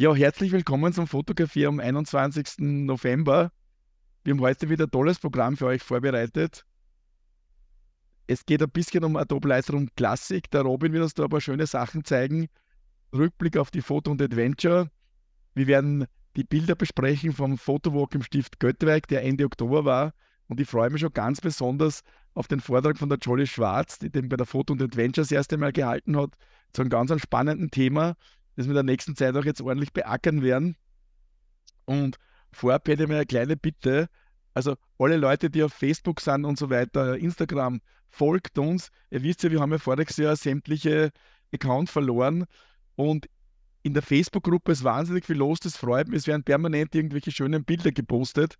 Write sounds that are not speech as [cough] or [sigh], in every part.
Ja, herzlich willkommen zum Fotografie am 21. November. Wir haben heute wieder ein tolles Programm für euch vorbereitet. Es geht ein bisschen um Adobe Lightroom Classic. Der Robin wird uns da ein paar schöne Sachen zeigen. Rückblick auf die Foto und Adventure. Wir werden die Bilder besprechen vom Fotowalk im Stift Göttweig, der Ende Oktober war. Und ich freue mich schon ganz besonders auf den Vortrag von der Jolly Schwarz, die den bei der Foto und Adventure das erste Mal gehalten hat, zu einem ganz spannenden Thema das wir in der nächsten Zeit auch jetzt ordentlich beackern werden. Und vorab hätte ich mir eine kleine Bitte. Also alle Leute, die auf Facebook sind und so weiter, Instagram, folgt uns. Ihr wisst ja, wir haben ja voriges Jahr sämtliche Account verloren. Und in der Facebook-Gruppe ist wahnsinnig viel los, das freut mich. Es werden permanent irgendwelche schönen Bilder gepostet.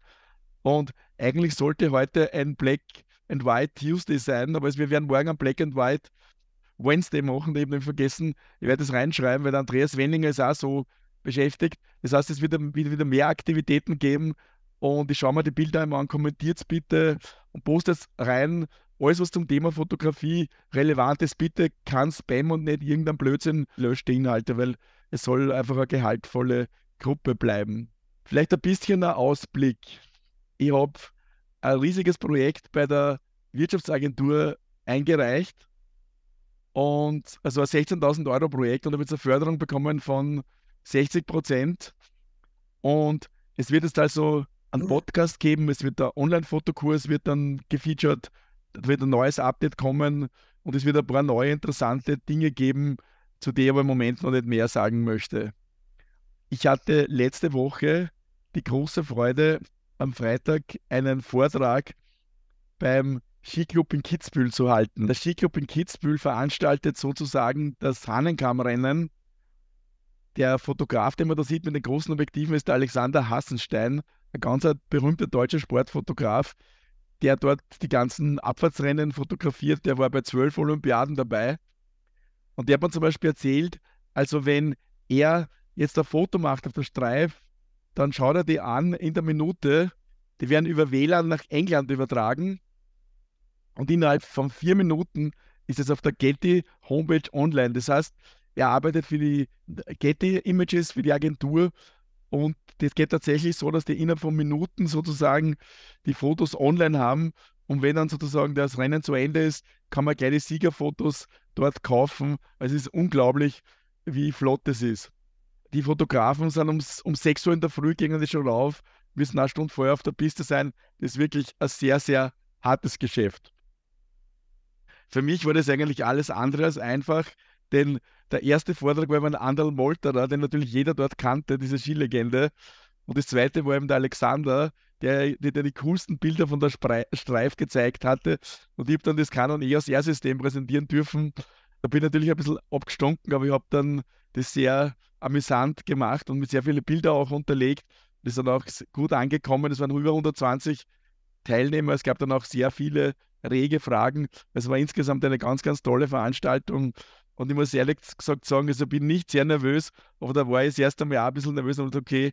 Und eigentlich sollte heute ein Black and White Tuesday sein, aber wir werden morgen am Black and White Wednesday machen, eben nicht vergessen. Ich werde das reinschreiben, weil Andreas Wenninger ist auch so beschäftigt. Das heißt, es wird wieder mehr Aktivitäten geben und ich schaue mir die Bilder einmal an, kommentiert es bitte und postet es rein. Alles, was zum Thema Fotografie relevant ist, bitte kein Spam und nicht irgendein Blödsinn löscht die Inhalte, weil es soll einfach eine gehaltvolle Gruppe bleiben. Vielleicht ein bisschen ein Ausblick. Ich habe ein riesiges Projekt bei der Wirtschaftsagentur eingereicht und also ein 16.000 Euro Projekt und habe jetzt eine Förderung bekommen von 60 Prozent. Und es wird jetzt also einen hm. Podcast geben, es wird der Online-Fotokurs, wird dann gefeatured, da wird ein neues Update kommen und es wird ein paar neue interessante Dinge geben, zu denen ich aber im Moment noch nicht mehr sagen möchte. Ich hatte letzte Woche die große Freude, am Freitag einen Vortrag beim Skiclub in Kitzbühel zu halten. Der Skiclub in Kitzbühel veranstaltet sozusagen das Hannenkammrennen. Der Fotograf, den man da sieht mit den großen Objektiven, ist der Alexander Hassenstein, ein ganz berühmter deutscher Sportfotograf, der dort die ganzen Abfahrtsrennen fotografiert. Der war bei zwölf Olympiaden dabei. Und der hat mir zum Beispiel erzählt, also wenn er jetzt ein Foto macht auf der Streif, dann schaut er die an in der Minute. Die werden über WLAN nach England übertragen und innerhalb von vier Minuten ist es auf der Getty Homepage online. Das heißt, er arbeitet für die Getty Images, für die Agentur. Und das geht tatsächlich so, dass die innerhalb von Minuten sozusagen die Fotos online haben. Und wenn dann sozusagen das Rennen zu Ende ist, kann man gleich die Siegerfotos dort kaufen. Also es ist unglaublich, wie flott das ist. Die Fotografen sind um, um 6 Uhr in der Früh, gehen die schon auf, müssen eine Stunde vorher auf der Piste sein. Das ist wirklich ein sehr, sehr hartes Geschäft. Für mich war das eigentlich alles andere als einfach, denn der erste Vortrag war eben Anderl Molterer, den natürlich jeder dort kannte, diese Skilegende. Und das zweite war eben der Alexander, der, der, der die coolsten Bilder von der Spre Streif gezeigt hatte. Und ich habe dann das Canon EOS R-System präsentieren dürfen. Da bin ich natürlich ein bisschen abgestunken, aber ich habe dann das sehr amüsant gemacht und mit sehr vielen Bildern auch unterlegt. Das ist dann auch gut angekommen. Es waren über 120 Teilnehmer. Es gab dann auch sehr viele rege Fragen. Es war insgesamt eine ganz, ganz tolle Veranstaltung. Und ich muss ehrlich gesagt sagen, also bin nicht sehr nervös, aber da war ich erst einmal auch ein bisschen nervös und okay,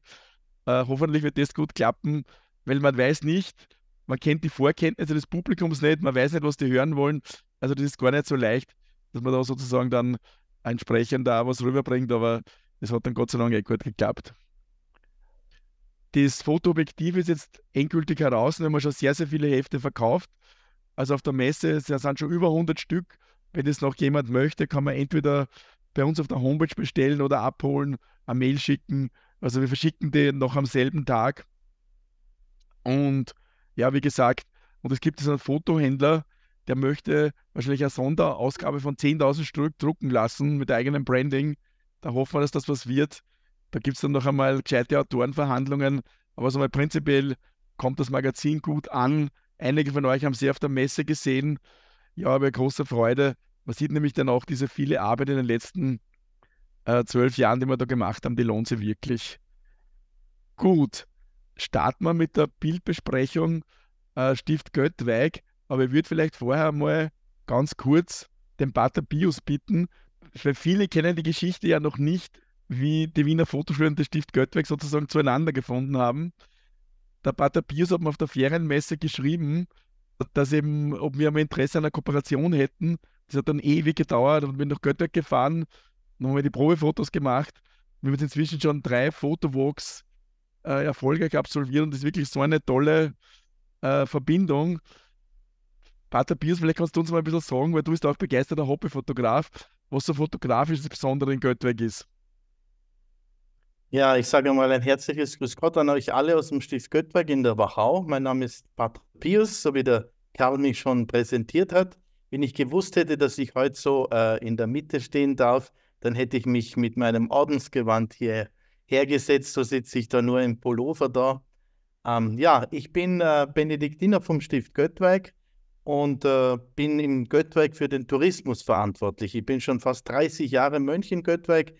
äh, hoffentlich wird das gut klappen, weil man weiß nicht, man kennt die Vorkenntnisse des Publikums nicht, man weiß nicht, was die hören wollen. Also das ist gar nicht so leicht, dass man da sozusagen dann entsprechend da was rüberbringt, aber es hat dann Gott sei Dank eh gut geklappt. Das Fotoobjektiv ist jetzt endgültig heraus und haben schon sehr, sehr viele Hefte verkauft. Also auf der Messe sind schon über 100 Stück. Wenn das noch jemand möchte, kann man entweder bei uns auf der Homepage bestellen oder abholen, eine Mail schicken. Also wir verschicken die noch am selben Tag. Und ja, wie gesagt, und es gibt jetzt einen Fotohändler, der möchte wahrscheinlich eine Sonderausgabe von 10.000 Stück drucken lassen mit eigenem Branding. Da hoffen wir, dass das was wird. Da gibt es dann noch einmal gescheite Autorenverhandlungen. Aber so mal prinzipiell kommt das Magazin gut an. Einige von euch haben sehr auf der Messe gesehen. Ja, aber große Freude. Man sieht nämlich dann auch diese viele Arbeit in den letzten äh, zwölf äh, Jahren, die wir da gemacht haben, die lohnt sich wirklich. Gut, starten wir mit der Bildbesprechung äh, Stift Göttweig. Aber ich würde vielleicht vorher mal ganz kurz den Pater Bios bitten, weil viele kennen die Geschichte ja noch nicht wie die Wiener Fotoschule und der Stift Göttweg sozusagen zueinander gefunden haben. Der Pater Pius hat mir auf der Ferienmesse geschrieben, dass eben, ob wir am Interesse an einer Kooperation hätten. Das hat dann ewig gedauert und bin nach Göttweg gefahren, dann haben wir die Probefotos gemacht. Wir haben inzwischen schon drei Fotowalks äh, erfolgreich absolviert und das ist wirklich so eine tolle äh, Verbindung. Pater Pius, vielleicht kannst du uns mal ein bisschen sagen, weil du bist auch begeisterter Hobbyfotograf, was so fotografisch das Besondere in Göttweg ist. Ja, ich sage mal ein herzliches Grüß Gott an euch alle aus dem Stift Göttberg in der Wachau. Mein Name ist Patrick Pius, so wie der Karl mich schon präsentiert hat. Wenn ich gewusst hätte, dass ich heute so äh, in der Mitte stehen darf, dann hätte ich mich mit meinem Ordensgewand hier hergesetzt. So sitze ich da nur im Pullover da. Ähm, ja, ich bin äh, Benediktiner vom Stift Göttweig und äh, bin im Göttweig für den Tourismus verantwortlich. Ich bin schon fast 30 Jahre Mönch in Göttweig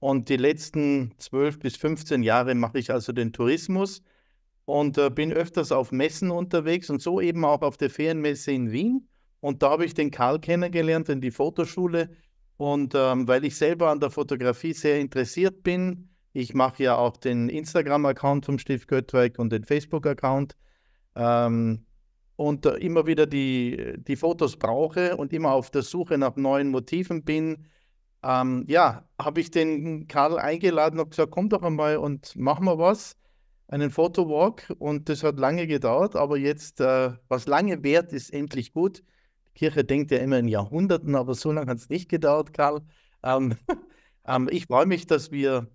und die letzten 12 bis 15 Jahre mache ich also den Tourismus und äh, bin öfters auf Messen unterwegs und so eben auch auf der Ferienmesse in Wien. Und da habe ich den Karl kennengelernt in die Fotoschule. Und ähm, weil ich selber an der Fotografie sehr interessiert bin, ich mache ja auch den Instagram-Account vom Stift Göttweig und den Facebook-Account. Ähm, und äh, immer wieder die, äh, die Fotos brauche und immer auf der Suche nach neuen Motiven bin, ähm, ja, habe ich den Karl eingeladen und gesagt, komm doch einmal und mach mal was, einen Fotowalk. Und das hat lange gedauert, aber jetzt, äh, was lange währt, ist endlich gut. Die Kirche denkt ja immer in Jahrhunderten, aber so lange hat es nicht gedauert, Karl. Ähm, [laughs] ähm, ich freue mich, dass wir,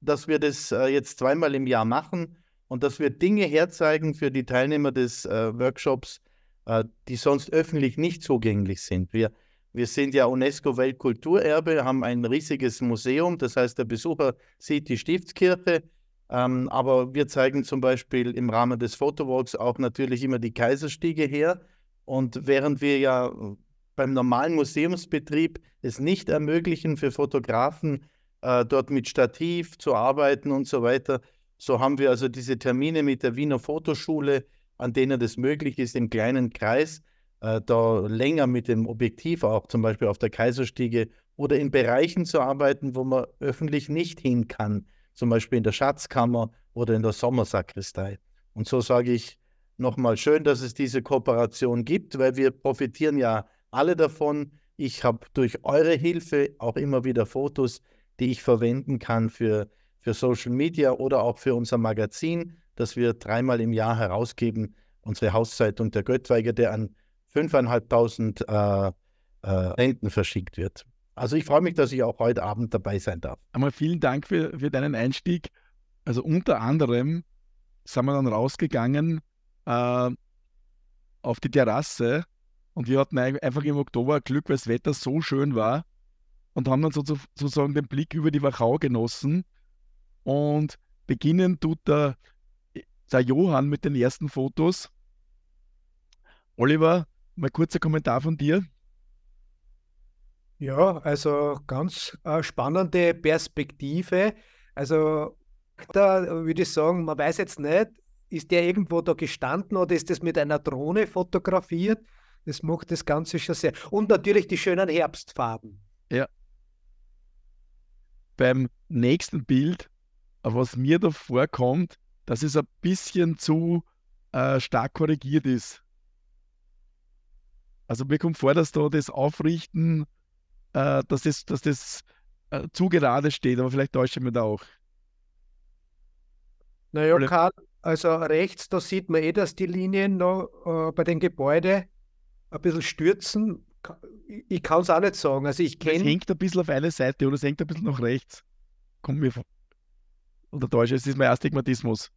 dass wir das äh, jetzt zweimal im Jahr machen und dass wir Dinge herzeigen für die Teilnehmer des äh, Workshops, äh, die sonst öffentlich nicht zugänglich sind. Wir wir sind ja UNESCO-Weltkulturerbe, haben ein riesiges Museum, das heißt, der Besucher sieht die Stiftskirche, ähm, aber wir zeigen zum Beispiel im Rahmen des Fotowalks auch natürlich immer die Kaiserstiege her. Und während wir ja äh, beim normalen Museumsbetrieb es nicht ermöglichen, für Fotografen äh, dort mit Stativ zu arbeiten und so weiter, so haben wir also diese Termine mit der Wiener Fotoschule, an denen das möglich ist, im kleinen Kreis äh, da länger mit dem Objektiv auch zum Beispiel auf der Kaiserstiege oder in Bereichen zu arbeiten, wo man öffentlich nicht hin kann, zum Beispiel in der Schatzkammer oder in der Sommersakristei. Und so sage ich nochmal schön, dass es diese Kooperation gibt, weil wir profitieren ja alle davon. Ich habe durch eure Hilfe auch immer wieder Fotos, die ich verwenden kann für, für Social Media oder auch für unser Magazin, das wir dreimal im Jahr herausgeben, unsere Hauszeitung der Göttweiger, der an 5500 äh, äh, Enten verschickt wird. Also ich freue mich, dass ich auch heute Abend dabei sein darf. Einmal vielen Dank für, für deinen Einstieg. Also unter anderem sind wir dann rausgegangen äh, auf die Terrasse und wir hatten einfach im Oktober Glück, weil das Wetter so schön war und haben dann sozusagen den Blick über die Wachau genossen. Und beginnen tut der, der Johann mit den ersten Fotos. Oliver, Mal kurzer Kommentar von dir. Ja, also ganz äh, spannende Perspektive. Also da würde ich sagen, man weiß jetzt nicht, ist der irgendwo da gestanden oder ist das mit einer Drohne fotografiert? Das macht das Ganze schon sehr. Und natürlich die schönen Herbstfarben. Ja. Beim nächsten Bild, äh, was mir da vorkommt, dass es ein bisschen zu äh, stark korrigiert ist. Also mir kommt vor, dass da das Aufrichten, äh, dass das, dass das äh, zu gerade steht, aber vielleicht täusche ich mich da auch. Naja, Oder? Karl, also rechts, da sieht man eh, dass die Linien noch äh, bei den Gebäuden ein bisschen stürzen. Ich kann es auch nicht sagen. Also ich kenne. Es hängt ein bisschen auf eine Seite oder es hängt ein bisschen nach rechts. Kommt mir vor. Oder täusche, es ist mein Astigmatismus.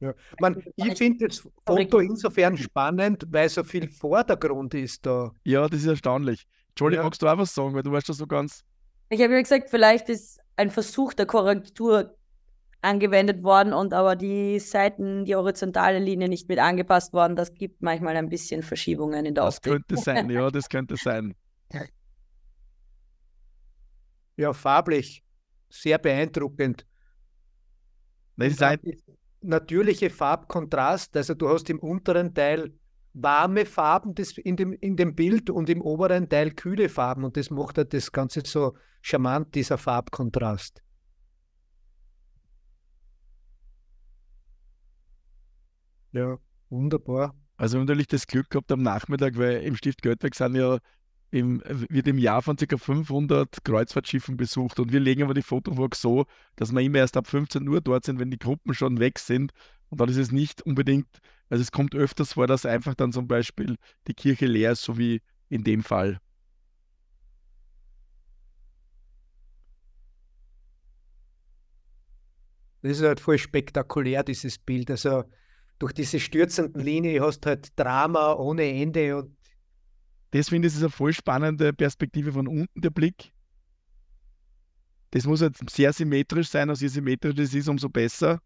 Ja. Man, ich finde das Foto insofern spannend, weil so viel Vordergrund ist da. Ja, das ist erstaunlich. Jolie, ja. magst du auch was sagen, weil du warst da so ganz. Ich habe ja gesagt, vielleicht ist ein Versuch der Korrektur angewendet worden und aber die Seiten, die horizontale Linie nicht mit angepasst worden. Das gibt manchmal ein bisschen Verschiebungen in der Das Optik. könnte sein, ja, das könnte sein. [laughs] Ja, farblich. Sehr beeindruckend. Das ist ein, natürliche Farbkontrast. Also du hast im unteren Teil warme Farben des, in, dem, in dem Bild und im oberen Teil kühle Farben. Und das macht halt das Ganze so charmant, dieser Farbkontrast. Ja, wunderbar. Also unterlich das Glück gehabt am Nachmittag, weil im Stift Göttberg sind ja im, wird im Jahr von ca. 500 Kreuzfahrtschiffen besucht und wir legen aber die Fotowalk so, dass wir immer erst ab 15 Uhr dort sind, wenn die Gruppen schon weg sind und dann ist es nicht unbedingt, also es kommt öfters vor, dass einfach dann zum Beispiel die Kirche leer ist, so wie in dem Fall. Das ist halt voll spektakulär, dieses Bild. Also durch diese stürzenden Linie hast du halt Drama ohne Ende und das finde ich ist eine voll spannende Perspektive von unten, der Blick. Das muss halt sehr symmetrisch sein. Also je symmetrisch das ist, umso besser.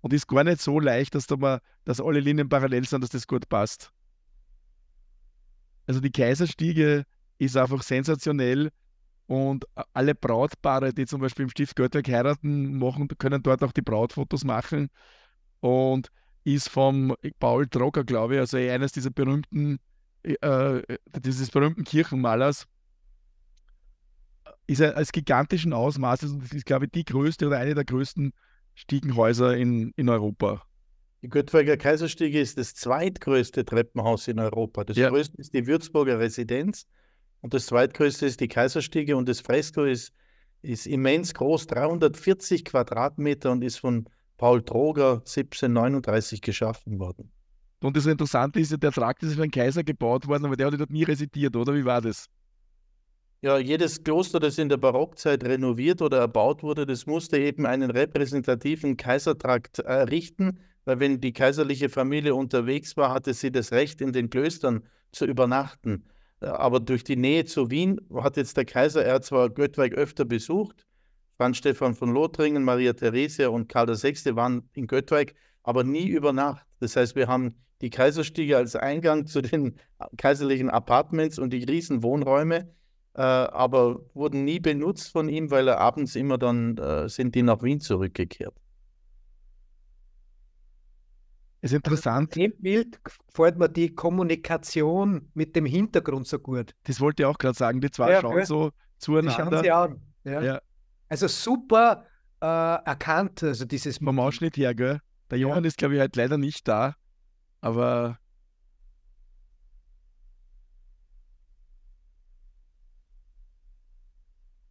Und ist gar nicht so leicht, dass, da mal, dass alle Linien parallel sind, dass das gut passt. Also die Kaiserstiege ist einfach sensationell. Und alle Brautpaare, die zum Beispiel im Stift Göttwerk heiraten, machen, können dort auch die Brautfotos machen. Und ist vom Paul Trocker, glaube ich, also eh eines dieser berühmten äh, dieses berühmten Kirchenmalers, äh, ist als gigantischen Ausmaßes und ist, glaube ich, die größte oder eine der größten Stiegenhäuser in, in Europa. Die Göttweiger Kaiserstiege ist das zweitgrößte Treppenhaus in Europa. Das ja. größte ist die Würzburger Residenz und das zweitgrößte ist die Kaiserstiege und das Fresko ist, ist immens groß, 340 Quadratmeter und ist von Paul Troger 1739 geschaffen worden. Und das Interessante ist ja, der Trakt ist für den Kaiser gebaut worden, aber der hat dort nie residiert, oder? Wie war das? Ja, jedes Kloster, das in der Barockzeit renoviert oder erbaut wurde, das musste eben einen repräsentativen Kaisertrakt errichten, äh, weil wenn die kaiserliche Familie unterwegs war, hatte sie das Recht, in den Klöstern zu übernachten. Äh, aber durch die Nähe zu Wien hat jetzt der Kaiser, er zwar Göttweig öfter besucht, Franz Stefan von Lothringen, Maria Theresia und Karl VI. waren in Göttweig, aber nie über Nacht. Das heißt, wir haben die Kaiserstiege als Eingang zu den kaiserlichen Apartments und die riesen Wohnräume, äh, aber wurden nie benutzt von ihm, weil er abends immer dann äh, sind die nach Wien zurückgekehrt. Es ist interessant. Also, in dem Bild gefällt mir die Kommunikation mit dem Hintergrund so gut. Das wollte ich auch gerade sagen. Die zwei ja, schauen ja. so zueinander. Die schauen sie an. Ja. Also super äh, erkannt, also dieses. Vom Ausschnitt her, gell? Der Johann ist, glaube ich, halt leider nicht da. Aber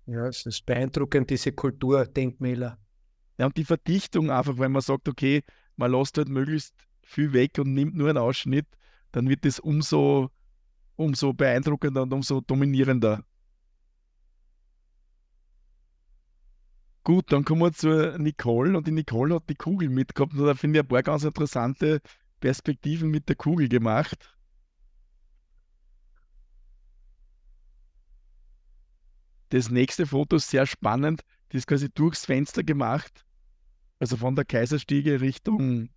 ja, es ist beeindruckend, diese Kulturdenkmäler. Ja, und die Verdichtung einfach, wenn man sagt, okay, man lässt halt möglichst viel weg und nimmt nur einen Ausschnitt, dann wird das umso, umso beeindruckender und umso dominierender. Gut, dann kommen wir zur Nicole und die Nicole hat die Kugel mitgehabt und da finde ich ein paar ganz interessante Perspektiven mit der Kugel gemacht. Das nächste Foto ist sehr spannend. Die ist quasi durchs Fenster gemacht. Also von der Kaiserstiege Richtung,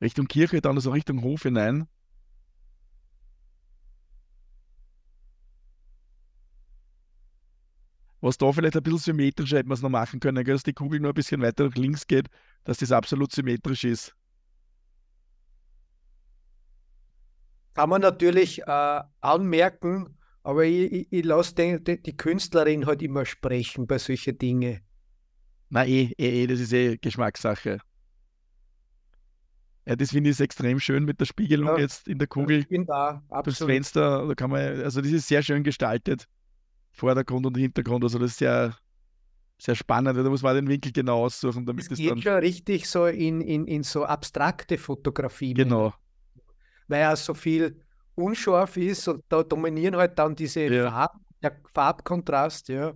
Richtung Kirche, dann also Richtung Hof hinein. Was da vielleicht ein bisschen symmetrischer hätte man es noch machen können, dass die Kugel nur ein bisschen weiter nach links geht, dass das absolut symmetrisch ist. kann man natürlich äh, anmerken, aber ich, ich, ich lasse die, die, Künstlerin halt immer sprechen bei solchen Dingen. Nein, eh, eh, eh, das ist eh Geschmackssache. Ja, das finde ich extrem schön mit der Spiegelung ja, jetzt in der Kugel. Ich bin da, absolut. Das Fenster, da kann man, also das ist sehr schön gestaltet. Vordergrund und Hintergrund, also das ist sehr, sehr spannend. Da muss man den Winkel genau aussuchen, damit es das, das geht dann... schon richtig so in, in, in so abstrakte Fotografien. Ne? Genau, weil er so viel unscharf ist und da dominieren halt dann diese ja. Farben, der Farbkontrast, ja.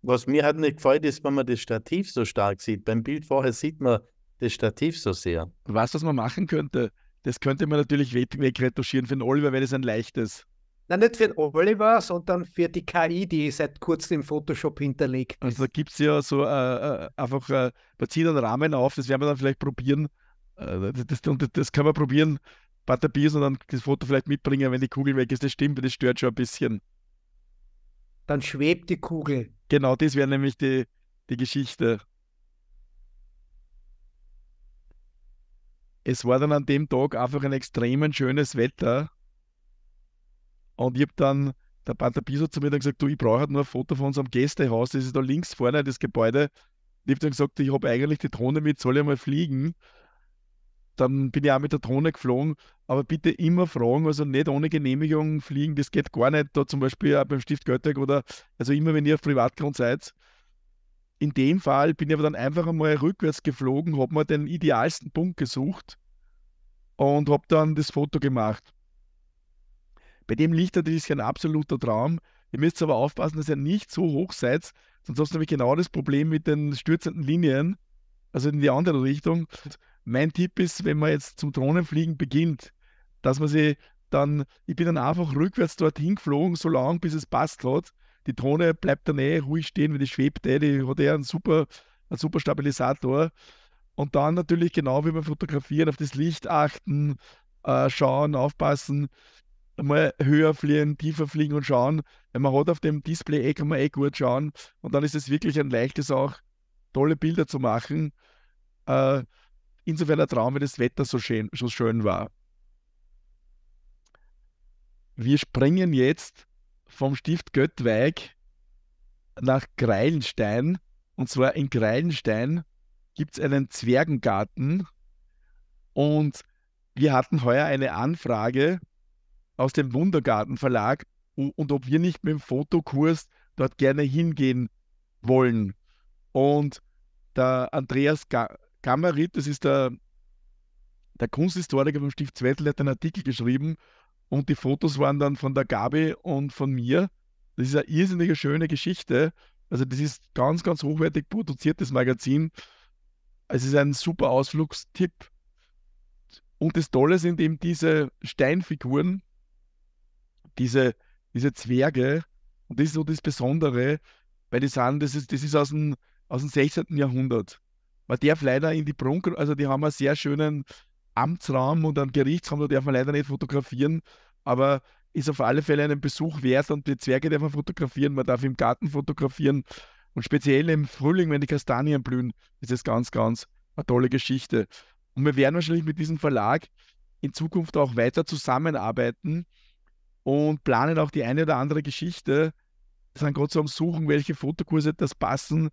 Was mir halt nicht gefällt, ist, wenn man das Stativ so stark sieht. Beim Bild vorher sieht man das Stativ so sehr. Was, was man machen könnte, das könnte man natürlich wegretuschieren für den Oliver, weil das ein leichtes. Nein, nicht für den Oliver, sondern für die KI, die seit kurzem im Photoshop hinterlegt also ist. Also da gibt es ja so äh, äh einfach, äh, man zieht einen Rahmen auf, das werden wir dann vielleicht probieren, äh, das, das, das kann man probieren. Butterbier und dann das Foto vielleicht mitbringen, wenn die Kugel weg ist. Das stimmt, das stört schon ein bisschen. Dann schwebt die Kugel. Genau, das wäre nämlich die, die Geschichte. Es war dann an dem Tag einfach ein extrem schönes Wetter. Und ich habe dann, der Pantapiso zu mir dann gesagt, du, ich brauche halt nur ein Foto von unserem Gästehaus, das ist da links vorne, das Gebäude. Ich habe dann gesagt, ich habe eigentlich die Drohne mit, soll ich mal fliegen? dann bin ich auch mit der Drohne geflogen. Aber bitte immer fragen, also nicht ohne Genehmigung fliegen, das geht gar nicht. Da zum Beispiel auch beim Stift Götteg oder also immer, wenn ihr auf Privatgrund seid. In dem Fall bin ich aber dann einfach einmal rückwärts geflogen, habe mir den idealsten Punkt gesucht und habe dann das Foto gemacht. Bei dem Licht das ist ein absoluter Traum. Ihr müsst aber aufpassen, dass ihr nicht so hoch seid, sonst hast du nämlich genau das Problem mit den stürzenden Linien, also in die andere Richtung mein Tipp ist, wenn man jetzt zum Drohnenfliegen beginnt, dass man sie dann, ich bin dann einfach rückwärts dorthin geflogen, so lange, bis es passt hat. Die Drohne bleibt dann eh ruhig stehen, wenn die schwebt, eh, die hat ja eh einen super, einen super Stabilisator. Und dann natürlich genau wie beim Fotografieren auf das Licht achten, äh, schauen, aufpassen, mal höher fliegen, tiefer fliegen und schauen. Wenn man hat auf dem Display, eh, kann man eh gut schauen. Und dann ist es wirklich ein leichtes auch, tolle Bilder zu machen. Äh, Insofern ein Traum, weil das Wetter so schön, so schön war. Wir springen jetzt vom Stift Göttweig nach Greilenstein. Und zwar in Greilenstein gibt es einen Zwergengarten. Und wir hatten heuer eine Anfrage aus dem Wundergarten Verlag und ob wir nicht mit dem Fotokurs dort gerne hingehen wollen. Und der Andreas Ga Kammerit, das ist der, der Kunsthistoriker vom Stift Zwettl, hat einen Artikel geschrieben und die Fotos waren dann von der Gabi und von mir. Das ist eine irrsinnige schöne Geschichte. Also das ist ganz, ganz hochwertig produziertes Magazin. Es ist ein super Ausflugstipp. Und das Tolle sind eben diese Steinfiguren, diese, diese Zwerge. Und das ist so das Besondere, weil die sagen, das ist, das ist aus, dem, aus dem 16. Jahrhundert man darf leider in die Prunk, also die haben einen sehr schönen Amtsraum und einen Gerichtsraum, da darf man leider nicht fotografieren, aber ist auf alle Fälle einen Besuch wert und die Zwerge darf man fotografieren, man darf im Garten fotografieren und speziell im Frühling, wenn die Kastanien blühen, ist es ganz, ganz eine tolle Geschichte. Und wir werden wahrscheinlich mit diesem Verlag in Zukunft auch weiter zusammenarbeiten und planen auch die eine oder andere Geschichte, sind gerade so am Suchen, welche Fotokurse das passen,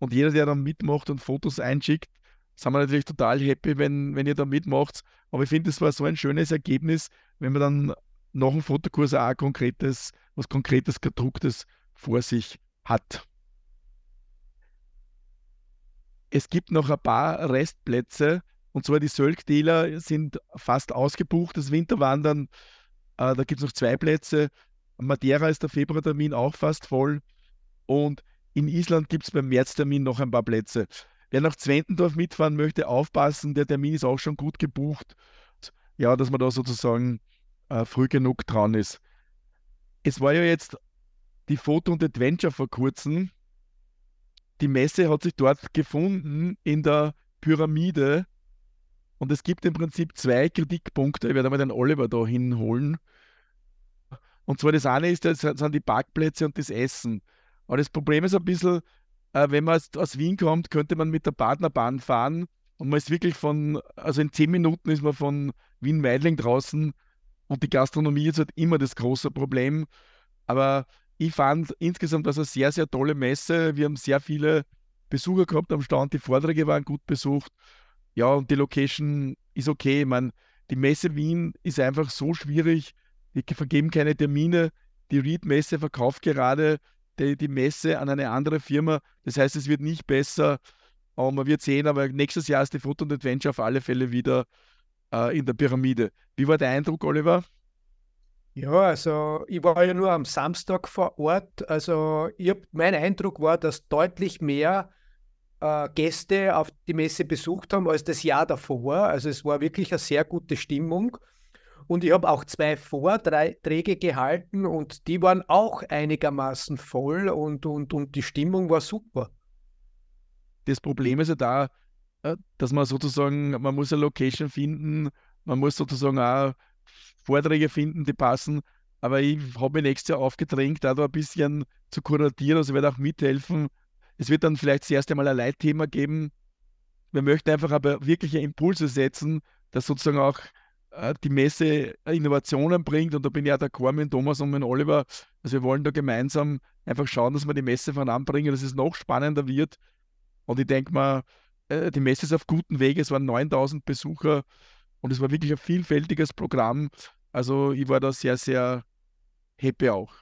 und jeder, der dann mitmacht und Fotos einschickt, sind wir natürlich total happy, wenn, wenn ihr da mitmacht. Aber ich finde, es war so ein schönes Ergebnis, wenn man dann nach dem Fotokurs auch konkretes, was Konkretes gedrucktes vor sich hat. Es gibt noch ein paar Restplätze und zwar die Sölktäler sind fast ausgebucht, das Winterwandern, äh, da gibt es noch zwei Plätze. Madeira ist der Februartermin auch fast voll und in Island gibt es beim Märztermin noch ein paar Plätze. Wer nach Zwentendorf mitfahren möchte, aufpassen, der Termin ist auch schon gut gebucht. Ja, dass man da sozusagen äh, früh genug dran ist. Es war ja jetzt die Foto und Adventure vor kurzem. Die Messe hat sich dort gefunden in der Pyramide. Und es gibt im Prinzip zwei Kritikpunkte. Ich werde einmal den Oliver da hinholen. Und zwar das eine ist, das sind die Parkplätze und das Essen. Aber das Problem ist ein bisschen, äh, wenn man aus Wien kommt, könnte man mit der Partnerbahn fahren und man ist wirklich von, also in zehn Minuten ist man von Wien-Meidling draußen und die Gastronomie ist halt immer das große Problem. Aber ich fand insgesamt das eine sehr, sehr tolle Messe. Wir haben sehr viele Besucher gehabt am Stand, die Vorträge waren gut besucht. Ja, und die Location ist okay. Ich meine, die Messe Wien ist einfach so schwierig. Wir vergeben keine Termine. Die read messe verkauft gerade die, die Messe an eine andere Firma. Das heißt, es wird nicht besser. Aber man wird sehen, aber nächstes Jahr ist die Food und Adventure auf alle Fälle wieder äh, in der Pyramide. Wie war der Eindruck, Oliver? Ja, also ich war ja nur am Samstag vor Ort. Also ich, mein Eindruck war, dass deutlich mehr äh, Gäste auf die Messe besucht haben als das Jahr davor. Also es war wirklich eine sehr gute Stimmung. Und ich habe auch zwei Vorträge gehalten und die waren auch einigermaßen voll und, und, und die Stimmung war super. Das Problem ist ja da, äh, dass man sozusagen, man muss eine Location finden, man muss sozusagen auch Vorträge finden, die passen. Aber ich habe mich nächstes Jahr aufgedrängt, da ein bisschen zu kuratieren. Also ich werde auch mithelfen. Es wird dann vielleicht das erste Mal ein Leitthema geben. Wir möchten einfach aber wirkliche Impulse setzen, dass sozusagen auch äh, die Messe äh, Innovationen bringt. Und da bin ich auch d'accord mit Thomas und mit Oliver. Also wir wollen da gemeinsam einfach schauen, dass wir die Messe voranbringen, dass es noch spannender wird. Und ich denke mal, äh, die Messe ist auf gutem Weg. Es waren 9000 Besucher und es war wirklich ein vielfältiges Programm. Also ich war da sehr, sehr happy auch.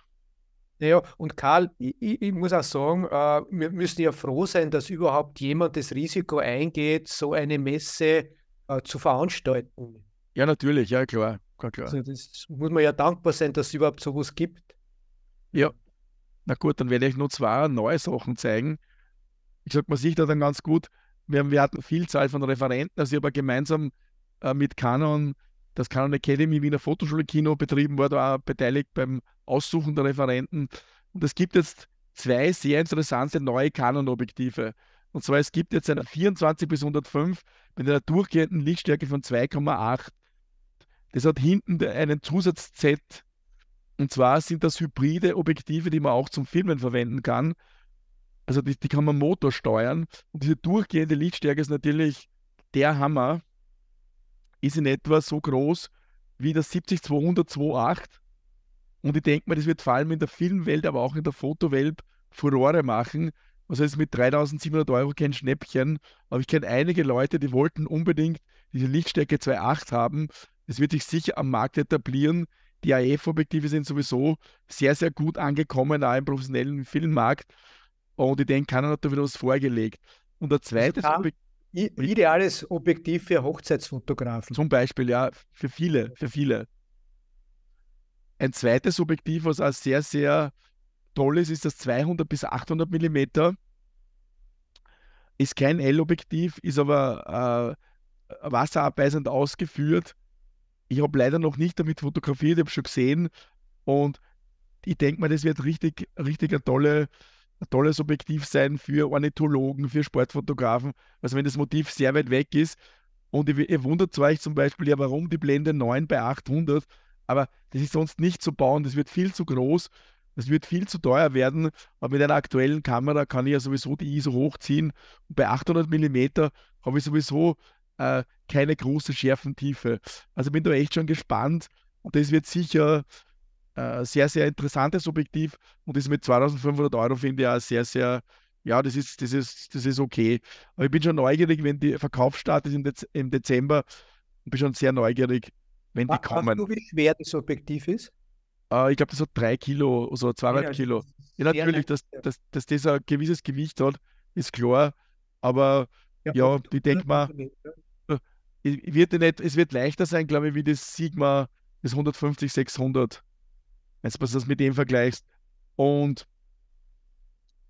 Naja, und Karl, ich, ich, muss auch sagen, wir müssen ja froh sein, dass überhaupt jemand das Risiko eingeht, so eine Messe zu veranstalten. Ja, natürlich, ja klar. klar, klar. Also das muss man ja dankbar sein, dass es überhaupt sowas gibt. Ja. Na gut, dann werde ich nur zwei neue Sachen zeigen. Ich sage, man sieht da dann ganz gut, wir, wir hatten Vielzahl von Referenten, also ich habe gemeinsam äh, mit Canon das Canon Academy Wiener Fotoschule Kino betrieben, war da auch beteiligt beim Aussuchen der Referenten. Und es gibt jetzt zwei sehr interessante neue Canon-Objektive. Und zwar, es gibt jetzt eine 24 bis 105 mit einer durchgehenden Lichtstärke von 2,8. Es hat hinten einen Zusatz Z. Und zwar sind das hybride Objektive, die man auch zum Filmen verwenden kann. Also die, die kann man Motor steuern. Und diese durchgehende Lichtstärke ist natürlich der Hammer. Ist in etwa so groß wie das 70-200 2.8. Und ich denke mal, das wird vor allem in der Filmwelt, aber auch in der Fotowelt Furore machen. Also ist mit 3700 Euro kein Schnäppchen, aber ich kenne einige Leute, die wollten unbedingt diese Lichtstärke 2.8 haben, es wird sich sicher am Markt etablieren. Die AF-Objektive e sind sowieso sehr, sehr gut angekommen, auch im professionellen Filmmarkt. Und ich denke, keiner hat da wieder was vorgelegt. Und der zweite also Objektiv. Hm? Ideales Objektiv für Hochzeitsfotografen. Zum Beispiel, ja, für viele, für viele. Ein zweites Objektiv, was auch sehr, sehr toll ist, ist das 200 bis 800 Millimeter. Ist kein L-Objektiv, ist aber äh, wasserabweisend ausgeführt, ich habe leider noch nicht damit fotografiert, ich habe schon gesehen und ich denke mal, das wird richtig, richtig ein, tolle, ein tolles Objektiv sein für Ornithologen, für Sportfotografen. Also wenn das Motiv sehr weit weg ist und ihr, wundert euch zum Beispiel, ja warum die Blende 9 bei 800, aber das ist sonst nicht zu bauen, das wird viel zu groß, das wird viel zu teuer werden, aber mit einer aktuellen Kamera kann ich ja sowieso die ISO hochziehen und bei 800 mm habe ich sowieso äh, keine große Schärfentiefe. Also bin da echt schon gespannt und das wird sicher äh, sehr, sehr interessantes Objektiv und das mit 2500 Euro, finde ich, auch sehr, sehr, ja, das ist, das ist, das ist okay. Aber ich bin schon neugierig, wenn die Verkaufsstart ist im, Dez im Dezember Ich bin schon sehr neugierig, wenn War, die kommen. Weißt du, wie schwer das Objektiv ist? Äh, ich glaube, das hat drei Kilo, oder also zweieinhalb ja, Kilo. Ja, natürlich, dass, dass, dass das ein gewisses Gewicht hat, ist klar. Aber ja, ja ich denke mal, wird nicht, es wird leichter sein, glaube ich, wie das Sigma, das 150-600, wenn du das mit dem vergleichst. Und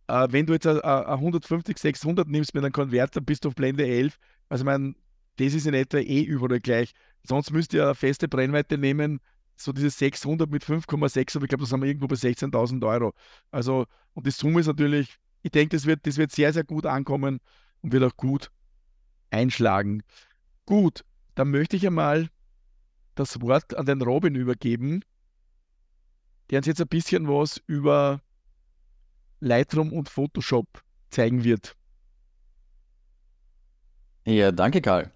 äh, wenn du jetzt ein 150-600 nimmst mit einem Konverter, bist du auf Blende 11. Also, ich meine, das ist in etwa eh überall gleich. Sonst müsst ihr eine feste Brennweite nehmen, so dieses 600 mit 5,6, aber ich glaube, das haben wir irgendwo bei 16.000 Euro. Also, und die Summe ist natürlich, ich denke, das wird, das wird sehr, sehr gut ankommen und wird auch gut einschlagen. Gut, dann möchte ich einmal das Wort an den Robin übergeben, der uns jetzt ein bisschen was über Lightroom und Photoshop zeigen wird. Ja, danke, Karl.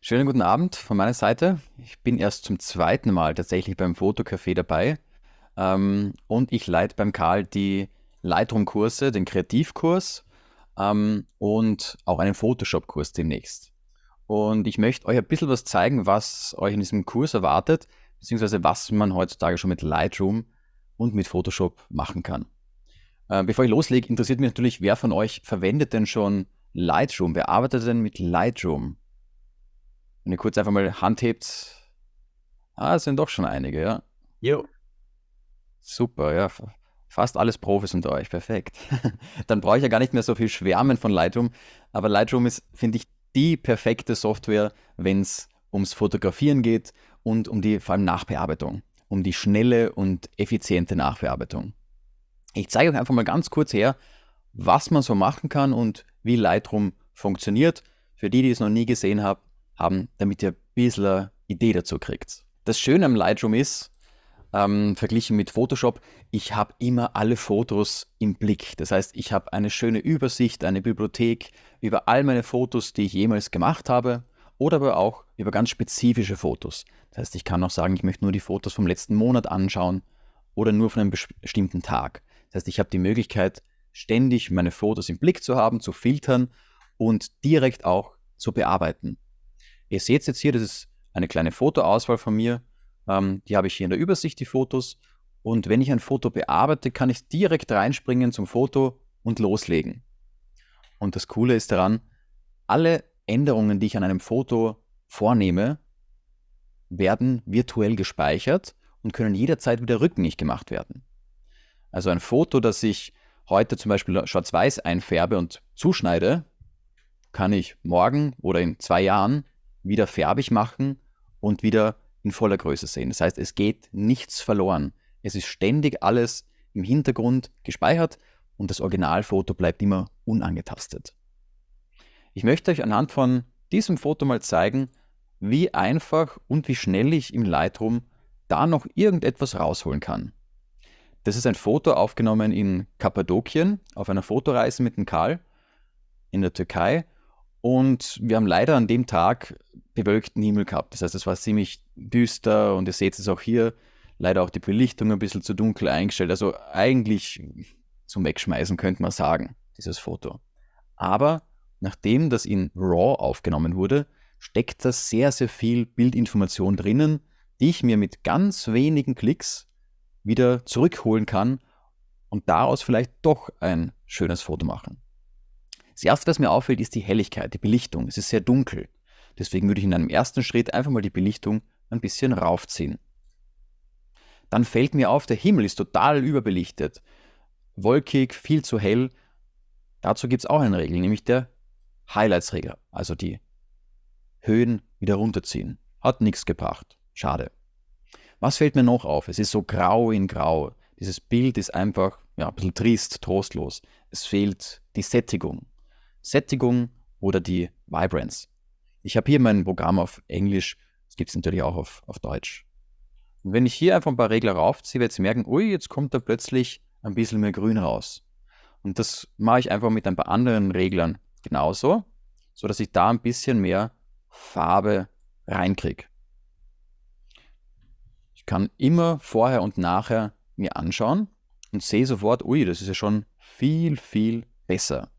Schönen guten Abend von meiner Seite. Ich bin erst zum zweiten Mal tatsächlich beim Fotocafé dabei ähm, und ich leite beim Karl die Lightroom-Kurse, den Kreativkurs ähm, und auch einen Photoshop-Kurs demnächst. Und ich möchte euch ein bisschen was zeigen, was euch in diesem Kurs erwartet, beziehungsweise was man heutzutage schon mit Lightroom und mit Photoshop machen kann. Äh, bevor ich loslege, interessiert mich natürlich, wer von euch verwendet denn schon Lightroom? Wer arbeitet denn mit Lightroom? Wenn ihr kurz einfach mal Hand hebt. Ah, es sind doch schon einige, ja. Jo. Super, ja. Fast alles Profis unter euch, perfekt. [laughs] Dann brauche ich ja gar nicht mehr so viel schwärmen von Lightroom, aber Lightroom ist, finde ich, die perfekte Software, wenn es ums Fotografieren geht und um die vor allem Nachbearbeitung, um die schnelle und effiziente Nachbearbeitung. Ich zeige euch einfach mal ganz kurz her, was man so machen kann und wie Lightroom funktioniert. Für die, die es noch nie gesehen haben, damit ihr ein bisschen eine Idee dazu kriegt. Das Schöne am Lightroom ist, ähm, verglichen mit Photoshop, ich habe immer alle Fotos im Blick. Das heißt, ich habe eine schöne Übersicht, eine Bibliothek über all meine Fotos, die ich jemals gemacht habe oder aber auch über ganz spezifische Fotos. Das heißt, ich kann auch sagen, ich möchte nur die Fotos vom letzten Monat anschauen oder nur von einem bestimmten Tag. Das heißt, ich habe die Möglichkeit, ständig meine Fotos im Blick zu haben, zu filtern und direkt auch zu bearbeiten. Ihr seht jetzt hier, das ist eine kleine Fotoauswahl von mir ähm, die habe ich hier in der Übersicht, die Fotos. Und wenn ich ein Foto bearbeite, kann ich direkt reinspringen zum Foto und loslegen. Und das Coole ist daran, alle Änderungen, die ich an einem Foto vornehme, werden virtuell gespeichert und können jederzeit wieder rückgängig gemacht werden. Also ein Foto, das ich heute zum Beispiel schwarz-weiß einfärbe und zuschneide, kann ich morgen oder in zwei Jahren wieder färbig machen und wieder in voller Größe sehen. Das heißt, es geht nichts verloren. Es ist ständig alles im Hintergrund gespeichert und das Originalfoto bleibt immer unangetastet. Ich möchte euch anhand von diesem Foto mal zeigen, wie einfach und wie schnell ich im Lightroom da noch irgendetwas rausholen kann. Das ist ein Foto aufgenommen in Kappadokien auf einer Fotoreise mit dem Karl in der Türkei und wir haben leider an dem Tag bewölkten Himmel gehabt. Das heißt, es war ziemlich düster und ihr seht es auch hier. Leider auch die Belichtung ein bisschen zu dunkel eingestellt. Also eigentlich zum Wegschmeißen könnte man sagen, dieses Foto. Aber nachdem das in RAW aufgenommen wurde, steckt da sehr, sehr viel Bildinformation drinnen, die ich mir mit ganz wenigen Klicks wieder zurückholen kann und daraus vielleicht doch ein schönes Foto machen. Das erste, was mir auffällt, ist die Helligkeit, die Belichtung. Es ist sehr dunkel. Deswegen würde ich in einem ersten Schritt einfach mal die Belichtung ein bisschen raufziehen. Dann fällt mir auf, der Himmel ist total überbelichtet. Wolkig, viel zu hell. Dazu gibt es auch eine Regel, nämlich der Highlights-Regel, also die Höhen wieder runterziehen. Hat nichts gebracht. Schade. Was fällt mir noch auf? Es ist so grau in grau. Dieses Bild ist einfach ja, ein bisschen trist, trostlos. Es fehlt die Sättigung. Sättigung oder die Vibrance. Ich habe hier mein Programm auf Englisch, es gibt es natürlich auch auf, auf Deutsch. Und wenn ich hier einfach ein paar Regler raufziehe, werde ich merken, ui, jetzt kommt da plötzlich ein bisschen mehr Grün raus. Und das mache ich einfach mit ein paar anderen Reglern genauso, sodass ich da ein bisschen mehr Farbe reinkriege. Ich kann immer vorher und nachher mir anschauen und sehe sofort, ui, das ist ja schon viel, viel besser.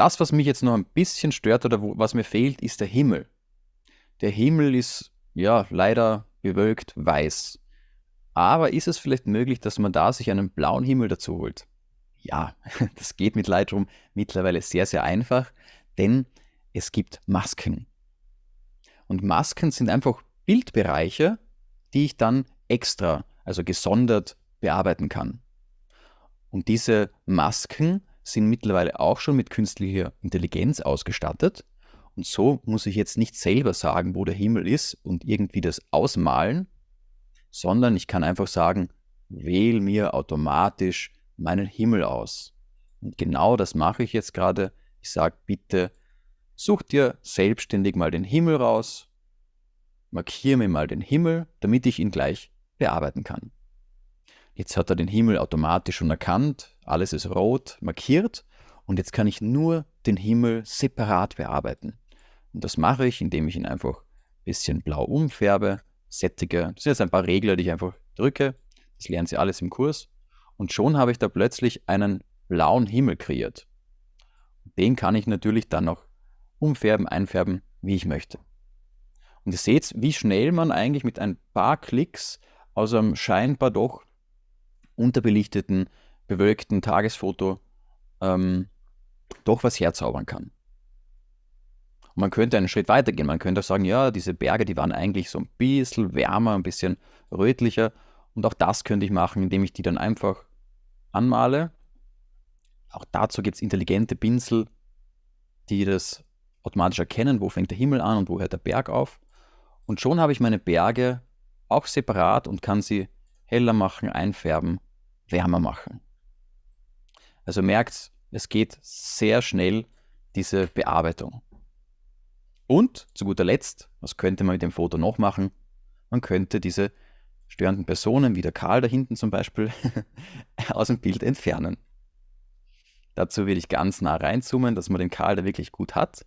Das, was mich jetzt noch ein bisschen stört oder wo, was mir fehlt, ist der Himmel. Der Himmel ist ja leider bewölkt weiß. Aber ist es vielleicht möglich, dass man da sich einen blauen Himmel dazu holt? Ja, [laughs] das geht mit Lightroom mittlerweile sehr, sehr einfach, denn es gibt Masken. Und Masken sind einfach Bildbereiche, die ich dann extra, also gesondert bearbeiten kann. Und diese Masken sind mittlerweile auch schon mit künstlicher Intelligenz ausgestattet. Und so muss ich jetzt nicht selber sagen, wo der Himmel ist und irgendwie das ausmalen, sondern ich kann einfach sagen, wähl mir automatisch meinen Himmel aus. Und genau das mache ich jetzt gerade. Ich sage bitte, such dir selbstständig mal den Himmel raus, markiere mir mal den Himmel, damit ich ihn gleich bearbeiten kann. Jetzt hat er den Himmel automatisch schon erkannt, alles ist rot markiert und jetzt kann ich nur den Himmel separat bearbeiten. Und das mache ich, indem ich ihn einfach ein bisschen blau umfärbe, sättige. Das sind jetzt ein paar Regler, die ich einfach drücke. Das lernen Sie alles im Kurs. Und schon habe ich da plötzlich einen blauen Himmel kreiert. Den kann ich natürlich dann noch umfärben, einfärben, wie ich möchte. Und ihr seht, wie schnell man eigentlich mit ein paar Klicks aus einem scheinbar doch unterbelichteten, bewölkten Tagesfoto ähm, doch was herzaubern kann. Und man könnte einen Schritt weitergehen. Man könnte auch sagen, ja, diese Berge, die waren eigentlich so ein bisschen wärmer, ein bisschen rötlicher. Und auch das könnte ich machen, indem ich die dann einfach anmale. Auch dazu gibt es intelligente Pinsel, die das automatisch erkennen, wo fängt der Himmel an und wo hört der Berg auf. Und schon habe ich meine Berge auch separat und kann sie heller machen, einfärben wärmer machen. Also merkt, es geht sehr schnell diese Bearbeitung. Und zu guter Letzt, was könnte man mit dem Foto noch machen? Man könnte diese störenden Personen, wie der Karl da hinten zum Beispiel, [laughs] aus dem Bild entfernen. Dazu würde ich ganz nah reinzoomen, dass man den Karl da wirklich gut hat.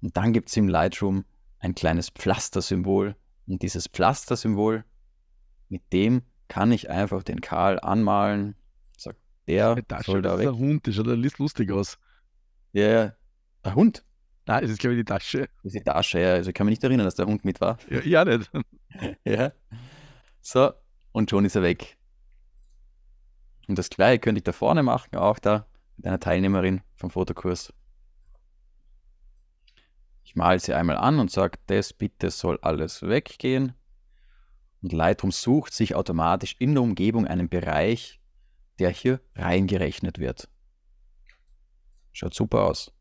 Und dann gibt es im Lightroom ein kleines Pflastersymbol. Und dieses Pflastersymbol, mit dem kann ich einfach den Karl anmalen, sagt, der Tasche, soll da weg. Der Hund, der schaut ein lustig aus. Ja, ja. Ein Hund? Nein, das ist, glaube ich, die Tasche. Das ist die Tasche, ja. Also ich kann mich nicht erinnern, dass der Hund mit war. Ja, ja nicht. [laughs] ja. So, und schon ist er weg. Und das gleiche könnte ich da vorne machen, auch da mit einer Teilnehmerin vom Fotokurs. Ich male sie einmal an und sage, das bitte soll alles weggehen. Und Lightroom sucht sich automatisch in der Umgebung einen Bereich, der hier reingerechnet wird. Schaut super aus.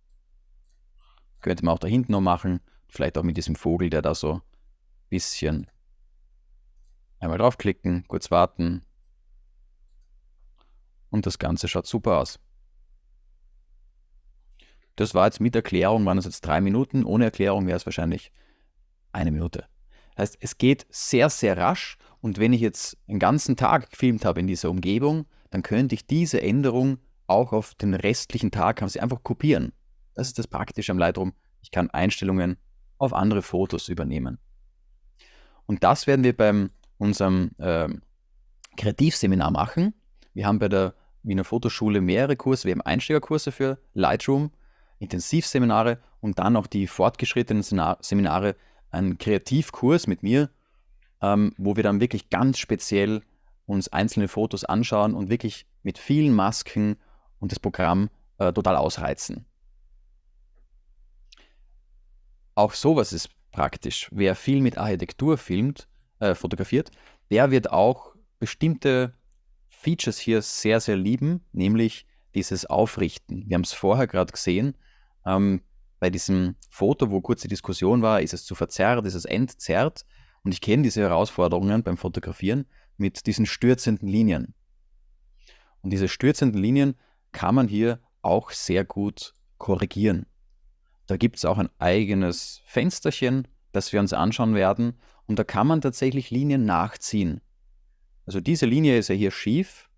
Könnte man auch da hinten noch machen. Vielleicht auch mit diesem Vogel, der da so ein bisschen einmal draufklicken, kurz warten. Und das Ganze schaut super aus. Das war jetzt mit Erklärung, waren es jetzt drei Minuten. Ohne Erklärung wäre es wahrscheinlich eine Minute heißt, es geht sehr, sehr rasch. Und wenn ich jetzt einen ganzen Tag gefilmt habe in dieser Umgebung, dann könnte ich diese Änderung auch auf den restlichen Tag haben, sie einfach kopieren. Das ist das Praktische am Lightroom. Ich kann Einstellungen auf andere Fotos übernehmen. Und das werden wir beim unserem äh, Kreativseminar machen. Wir haben bei der Wiener Fotoschule mehrere Kurse. Wir haben Einsteigerkurse für Lightroom, Intensivseminare und dann auch die fortgeschrittenen Seminare einen Kreativkurs mit mir, ähm, wo wir dann wirklich ganz speziell uns einzelne Fotos anschauen und wirklich mit vielen Masken und das Programm äh, total ausreizen. Auch sowas ist praktisch. Wer viel mit Architektur filmt, äh, fotografiert, der wird auch bestimmte Features hier sehr, sehr lieben, nämlich dieses Aufrichten. Wir haben es vorher gerade gesehen. Ähm, bei diesem Foto, wo kurze Diskussion war, ist es zu verzerrt, ist es entzerrt. Und ich kenne diese Herausforderungen beim Fotografieren mit diesen stürzenden Linien. Und diese stürzenden Linien kann man hier auch sehr gut korrigieren. Da gibt es auch ein eigenes Fensterchen, das wir uns anschauen werden. Und da kann man tatsächlich Linien nachziehen. Also diese Linie ist ja hier schief.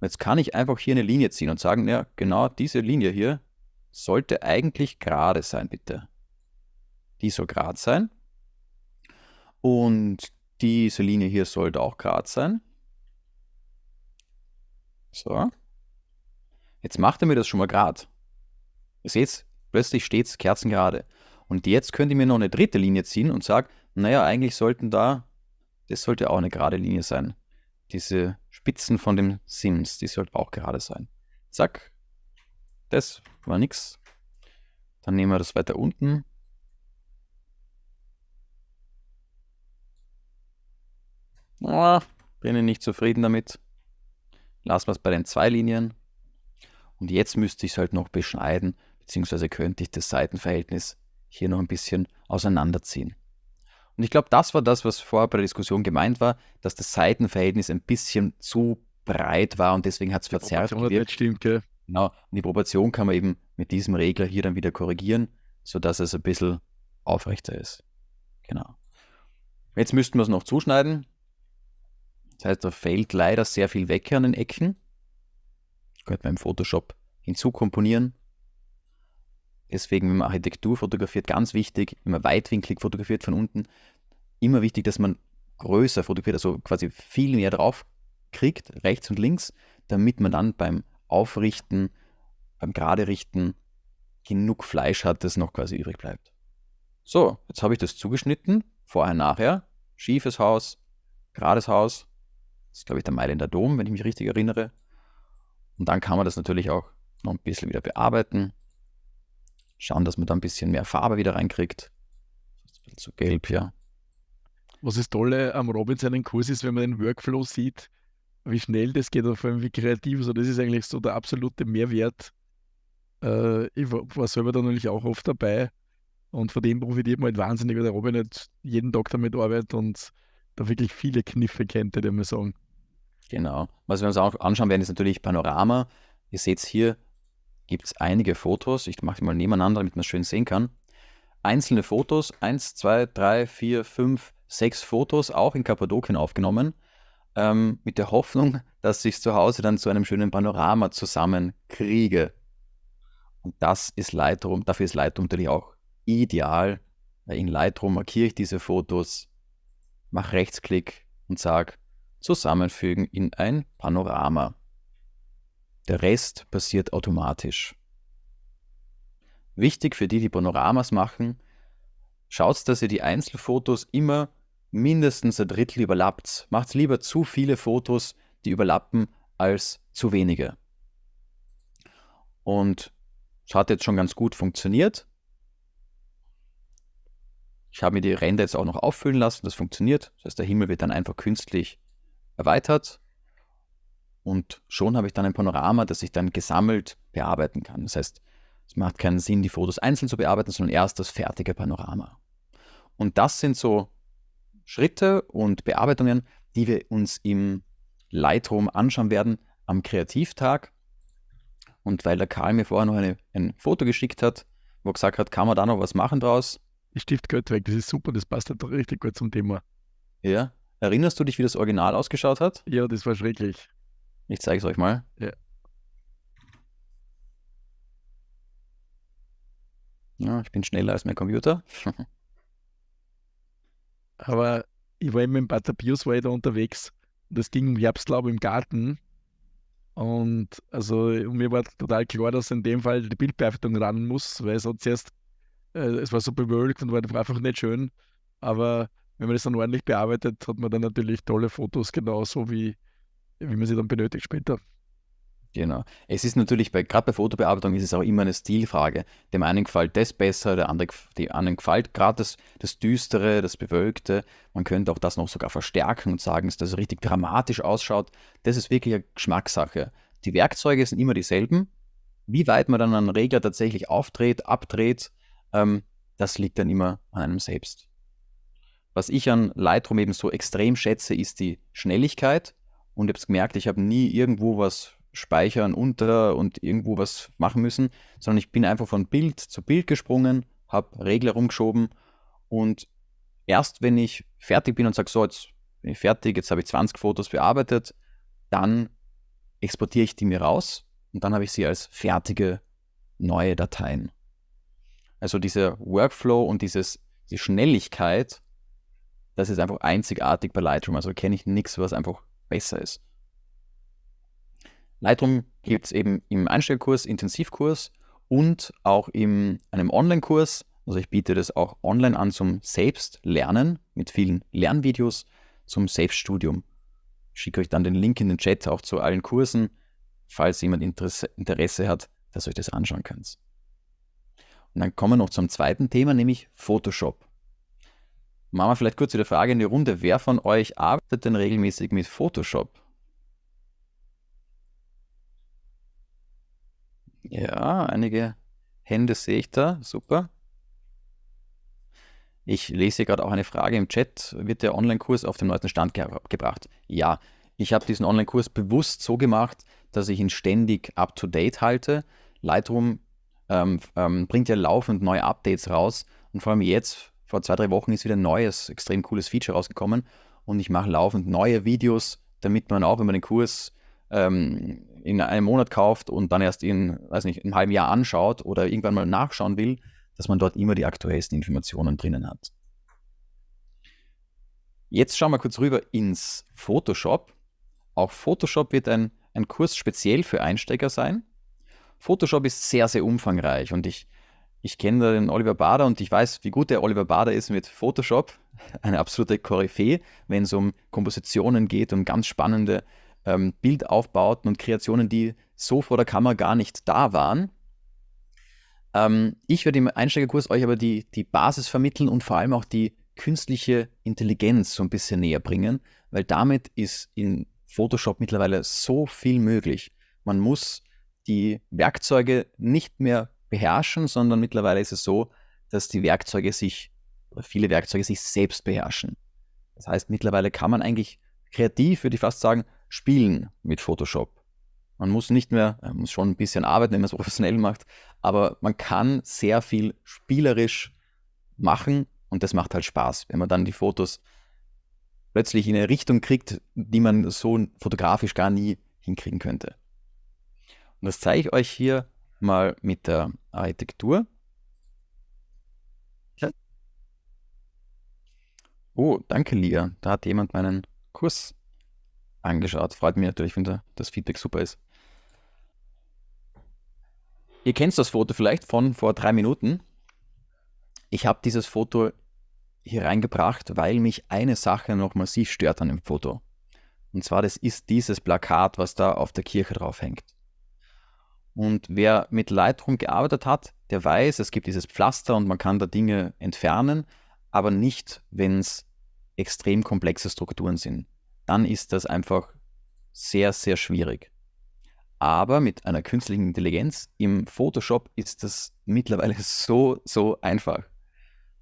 Und jetzt kann ich einfach hier eine Linie ziehen und sagen, ja, genau diese Linie hier, sollte eigentlich gerade sein, bitte. Die soll gerade sein. Und diese Linie hier sollte auch gerade sein. So. Jetzt macht er mir das schon mal gerade. Ihr seht, plötzlich steht es kerzengerade. Und jetzt könnt ihr mir noch eine dritte Linie ziehen und sagt, naja, eigentlich sollten da, das sollte auch eine gerade Linie sein. Diese Spitzen von dem Sims, die sollten auch gerade sein. Zack, das war nichts. Dann nehmen wir das weiter unten. bin ich nicht zufrieden damit. Lassen wir es bei den zwei Linien. Und jetzt müsste ich es halt noch beschneiden, beziehungsweise könnte ich das Seitenverhältnis hier noch ein bisschen auseinanderziehen. Und ich glaube, das war das, was vorher bei der Diskussion gemeint war, dass das Seitenverhältnis ein bisschen zu breit war und deswegen hat es verzerrt Das Stimmt, gell? Genau. Und die Proportion kann man eben mit diesem Regler hier dann wieder korrigieren, sodass es ein bisschen aufrechter ist. Genau. Jetzt müssten wir es noch zuschneiden. Das heißt, da fehlt leider sehr viel weg an den Ecken. Das könnte man im Photoshop hinzukomponieren. Deswegen, wenn man Architektur fotografiert, ganz wichtig, wenn man weitwinklig fotografiert von unten, immer wichtig, dass man größer fotografiert, also quasi viel mehr drauf kriegt, rechts und links, damit man dann beim Aufrichten, beim Gerade richten genug Fleisch hat, das noch quasi übrig bleibt. So, jetzt habe ich das zugeschnitten, vorher, nachher, schiefes Haus, gerades Haus, das ist glaube ich der Mailänder Dom, wenn ich mich richtig erinnere. Und dann kann man das natürlich auch noch ein bisschen wieder bearbeiten, schauen, dass man da ein bisschen mehr Farbe wieder reinkriegt. Das ist ein bisschen zu gelb, ja. Was das Tolle am Robin seinen Kurs ist, wenn man den Workflow sieht, wie schnell das geht und vor allem wie kreativ. So, also, das ist eigentlich so der absolute Mehrwert. Äh, ich war, war selber da natürlich auch oft dabei und von dem profitiert man halt wahnsinnig, weil der Robin halt jeden Tag damit arbeitet und da wirklich viele Kniffe kennt, würde ich mal sagen. Genau. Was wir uns auch anschauen werden, ist natürlich Panorama. Ihr seht es hier, gibt es einige Fotos. Ich mache die mal nebeneinander, damit man es schön sehen kann. Einzelne Fotos, eins, zwei, drei, vier, fünf, sechs Fotos, auch in Kappadokien aufgenommen ähm, mit der Hoffnung, dass ich es zu Hause dann zu einem schönen Panorama zusammenkriege. Und das ist Lightroom, dafür ist Lightroom natürlich auch ideal. In Lightroom markiere ich diese Fotos, mache Rechtsklick und sage zusammenfügen in ein Panorama. Der Rest passiert automatisch. Wichtig für die, die Panoramas machen, schaut, dass ihr die Einzelfotos immer mindestens ein Drittel überlappt. Macht lieber zu viele Fotos, die überlappen, als zu wenige. Und es hat jetzt schon ganz gut funktioniert. Ich habe mir die Ränder jetzt auch noch auffüllen lassen, das funktioniert. Das heißt, der Himmel wird dann einfach künstlich erweitert. Und schon habe ich dann ein Panorama, das ich dann gesammelt bearbeiten kann. Das heißt, es macht keinen Sinn, die Fotos einzeln zu bearbeiten, sondern erst das fertige Panorama. Und das sind so Schritte und Bearbeitungen, die wir uns im Lightroom anschauen werden am Kreativtag. Und weil der Karl mir vorher noch eine, ein Foto geschickt hat, wo er gesagt hat, kann man da noch was machen draus? Ich stift gehört weg, das ist super, das passt halt richtig gut zum Thema. Ja. Erinnerst du dich, wie das Original ausgeschaut hat? Ja, das war schrecklich. Ich zeige es euch mal. Ja. Ja, ich bin schneller als mein Computer. [laughs] Aber ich war eben mit dem Pater Pius war da unterwegs. Das ging um Herbstlaub im Garten. Und also und mir war total klar, dass in dem Fall die Bildbearbeitung ran muss, weil es hat zuerst, äh, es war so bewölkt und war einfach nicht schön. Aber wenn man das dann ordentlich bearbeitet, hat man dann natürlich tolle Fotos, genauso wie, wie man sie dann benötigt später. Genau. Es ist natürlich, bei, gerade bei Fotobearbeitung ist es auch immer eine Stilfrage. Dem einen gefällt das besser, der andere, dem anderen gefällt gerade das, das Düstere, das Bewölkte. Man könnte auch das noch sogar verstärken und sagen, dass das richtig dramatisch ausschaut. Das ist wirklich eine Geschmackssache. Die Werkzeuge sind immer dieselben. Wie weit man dann einen Regler tatsächlich aufdreht, abdreht, ähm, das liegt dann immer an einem selbst. Was ich an Lightroom eben so extrem schätze, ist die Schnelligkeit. Und ich habe gemerkt, ich habe nie irgendwo was speichern unter und irgendwo was machen müssen, sondern ich bin einfach von Bild zu Bild gesprungen, habe Regler rumgeschoben und erst wenn ich fertig bin und sage, so, jetzt bin ich fertig, jetzt habe ich 20 Fotos bearbeitet, dann exportiere ich die mir raus und dann habe ich sie als fertige neue Dateien. Also dieser Workflow und dieses, die Schnelligkeit, das ist einfach einzigartig bei Lightroom. Also kenne ich nichts, was einfach besser ist. Lightroom gibt es eben im Einstellkurs, Intensivkurs und auch in einem Online-Kurs. Also ich biete das auch online an zum Selbstlernen mit vielen Lernvideos zum Selbststudium. Ich schicke euch dann den Link in den Chat auch zu allen Kursen, falls jemand Interesse, hat, dass ihr euch das anschauen könnt. Und dann kommen wir noch zum zweiten Thema, nämlich Photoshop. Machen wir vielleicht kurz wieder Frage in die Runde. Wer von euch arbeitet denn regelmäßig mit Photoshop? Ja, einige Hände sehe ich da. Super. Ich lese gerade auch eine Frage im Chat. Wird der Online-Kurs auf den neuesten Stand ge gebracht? Ja, ich habe diesen Online-Kurs bewusst so gemacht, dass ich ihn ständig up-to-date halte. Lightroom ähm, ähm, bringt ja laufend neue Updates raus. Und vor allem jetzt, vor zwei, drei Wochen, ist wieder ein neues, extrem cooles Feature rausgekommen. Und ich mache laufend neue Videos, damit man auch, wenn man den Kurs ähm, in einem Monat kauft und dann erst in, weiß nicht, einem halben Jahr anschaut oder irgendwann mal nachschauen will, dass man dort immer die aktuellsten Informationen drinnen hat. Jetzt schauen wir kurz rüber ins Photoshop. Auch Photoshop wird ein, ein Kurs speziell für Einsteiger sein. Photoshop ist sehr, sehr umfangreich und ich, ich kenne den Oliver Bader und ich weiß, wie gut der Oliver Bader ist mit Photoshop. [laughs] Eine absolute Koryphäe, wenn es um Kompositionen geht, um ganz spannende ähm, Bildaufbauten und Kreationen, die so vor der Kamera gar nicht da waren. Ähm, ich werde im Einsteigerkurs euch aber die, die Basis vermitteln und vor allem auch die künstliche Intelligenz so ein bisschen näher bringen, weil damit ist in Photoshop mittlerweile so viel möglich. Man muss die Werkzeuge nicht mehr beherrschen, sondern mittlerweile ist es so, dass die Werkzeuge sich, oder viele Werkzeuge sich selbst beherrschen. Das heißt, mittlerweile kann man eigentlich kreativ, würde ich fast sagen, spielen mit Photoshop. Man muss nicht mehr, man muss schon ein bisschen arbeiten, wenn man es [laughs] professionell macht, aber man kann sehr viel spielerisch machen und das macht halt Spaß, wenn man dann die Fotos plötzlich in eine Richtung kriegt, die man so fotografisch gar nie hinkriegen könnte. Und das zeige ich euch hier mal mit der Architektur. Oh, danke Lia, da hat jemand meinen Kurs angeschaut. Freut mich natürlich, wenn das Feedback super ist. Ihr kennt das Foto vielleicht von vor drei Minuten. Ich habe dieses Foto hier reingebracht, weil mich eine Sache noch massiv stört an dem Foto. Und zwar, das ist dieses Plakat, was da auf der Kirche drauf hängt. Und wer mit Lightroom gearbeitet hat, der weiß, es gibt dieses Pflaster und man kann da Dinge entfernen, aber nicht, wenn es extrem komplexe Strukturen sind dann ist das einfach sehr, sehr schwierig. Aber mit einer künstlichen Intelligenz im Photoshop ist das mittlerweile [laughs] so, so einfach.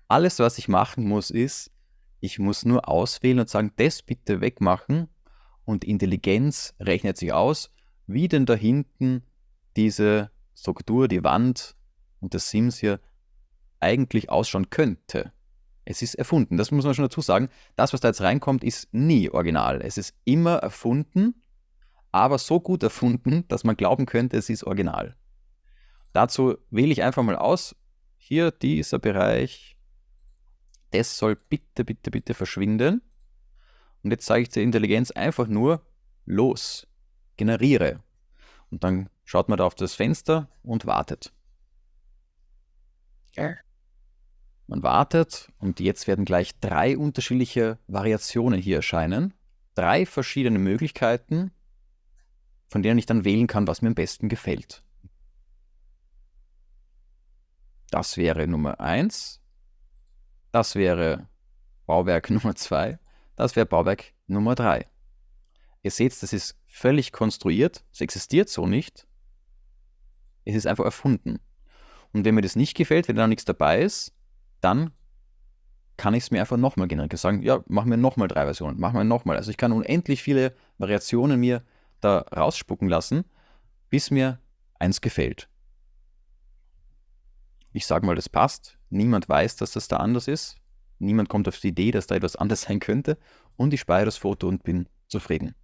Alles, was ich machen muss, ist, ich muss nur auswählen und sagen, das bitte wegmachen und Intelligenz rechnet sich aus, wie denn da hinten diese Struktur, die Wand und das Sims hier eigentlich ausschauen könnte. Es ist erfunden. Das muss man schon dazu sagen. Das, was da jetzt reinkommt, ist nie original. Es ist immer erfunden, aber so gut erfunden, dass man glauben könnte, es ist original. Dazu wähle ich einfach mal aus. Hier dieser Bereich. Das soll bitte, bitte, bitte verschwinden. Und jetzt zeige ich der Intelligenz einfach nur los. Generiere. Und dann schaut man da auf das Fenster und wartet. Ja. Man wartet und jetzt werden gleich drei unterschiedliche Variationen hier erscheinen. Drei verschiedene Möglichkeiten, von denen ich dann wählen kann, was mir am besten gefällt. Das wäre Nummer 1. [laughs] Das wäre Bauwerk Nummer 2. Das wäre Bauwerk Nummer 3. Ihr seht, das ist völlig konstruiert. Es existiert so nicht. Es ist einfach erfunden. Und wenn mir das nicht gefällt, wenn da nichts dabei ist, dann kann ich es mir einfach nochmal generieren. Sagen, ja, machen wir nochmal drei Versionen, machen wir nochmal. Also ich kann unendlich viele Variationen mir da rausspucken lassen, bis mir eins gefällt. Ich sage mal, das passt. Niemand weiß, dass das da anders ist. Niemand kommt auf die Idee, dass da etwas anders [laughs] sein könnte. Und ich speichere das Foto und bin zufrieden.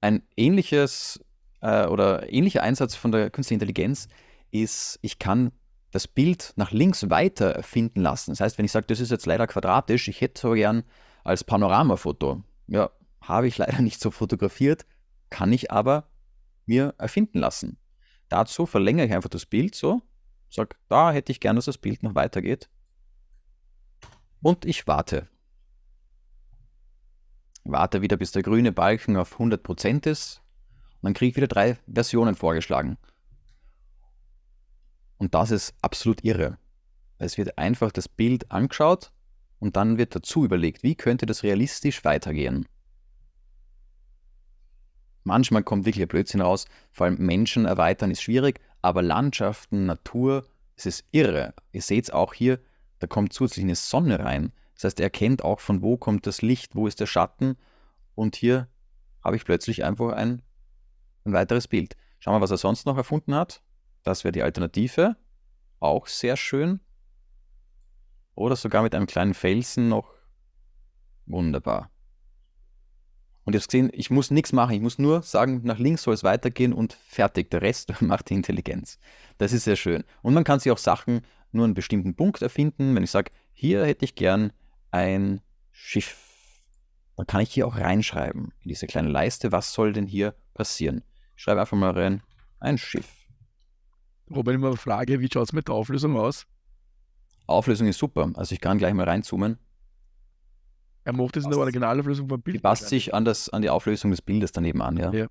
Ein ähnliches äh, oder ähnlicher Einsatz von der künstlichen Intelligenz ist, ich kann das Bild nach links weiter erfinden lassen. Das heißt, wenn ich sage, das ist jetzt leider quadratisch, ich hätte so gern als Panoramafoto. Ja, habe ich [laughs] leider nicht so fotografiert, kann ich aber mir erfinden lassen. Dazu verlängere ich einfach das Bild so, sage, da hätte ich gern, dass das Bild noch weitergeht. Und ich warte. warte wieder, bis der grüne Balken auf 100% ist. Und dann kriege ich wieder drei Versionen vorgeschlagen. Und das ist absolut irre. Es wird einfach das Bild angeschaut und dann wird dazu überlegt, wie könnte das realistisch weitergehen. Manchmal kommt wirklich Blödsinn raus, vor allem Menschen erweitern ist schwierig, aber Landschaften, Natur, es ist irre. Ihr seht es auch hier, da kommt zusätzlich eine Sonne rein. Das heißt, er erkennt auch, von wo kommt das Licht, wo ist der Schatten. Und hier habe ich plötzlich einfach ein, ein weiteres Bild. Schauen wir, was er sonst noch erfunden hat. Das wäre die Alternative. Auch sehr schön. Oder sogar mit einem kleinen Felsen noch. Wunderbar. Und ihr habt gesehen, ich muss nichts machen. Ich muss nur sagen, nach links soll es weitergehen und fertig. Der Rest [laughs] macht die Intelligenz. Das ist sehr schön. Und man kann sich auch Sachen nur einen bestimmten Punkt erfinden. Wenn ich sage, hier hätte ich gern ein Schiff. Dann kann ich hier auch reinschreiben, in diese kleine Leiste, was soll denn hier passieren. Ich schreibe einfach mal rein, ein Schiff. Wobei ich mir frage, wie schaut es mit der Auflösung aus? Auflösung ist super. Also ich kann gleich mal reinzoomen. Er macht das in der Originalauflösung vom Bild. Die passt sich an, das, an die Auflösung des Bildes daneben an, ja. ja.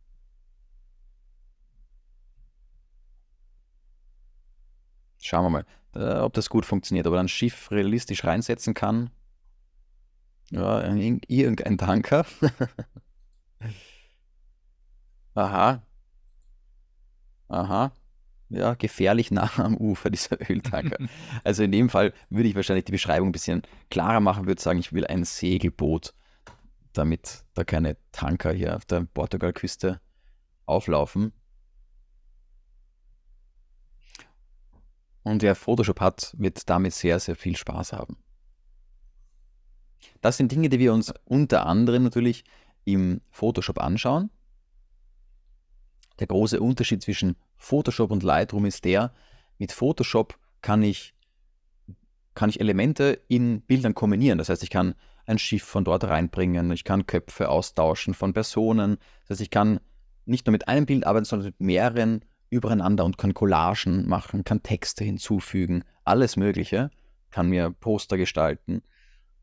Schauen wir mal, äh, ob das gut funktioniert. Ob er ein Schiff realistisch reinsetzen kann. Ja, irgendein Tanker. [laughs] Aha. Aha ja, gefährlich nah am Ufer, dieser Öltanker. [laughs] also in dem Fall würde ich wahrscheinlich die Beschreibung ein bisschen klarer machen, würde sagen, ich will ein Segelboot, damit da keine Tanker hier auf der Portugalküste auflaufen. Und wer Photoshop hat, wird damit sehr, sehr viel Spaß haben. Das sind Dinge, die wir uns unter anderem natürlich im Photoshop anschauen. Der große Unterschied zwischen Photoshop und Lightroom ist der, mit Photoshop kann ich, kann ich Elemente in Bildern kombinieren. Das heißt, ich kann ein Schiff von dort reinbringen, ich kann Köpfe austauschen von Personen. Das heißt, ich kann nicht nur mit einem Bild arbeiten, sondern mit mehreren übereinander und kann Collagen machen, kann Texte hinzufügen, alles Mögliche, kann mir Poster gestalten.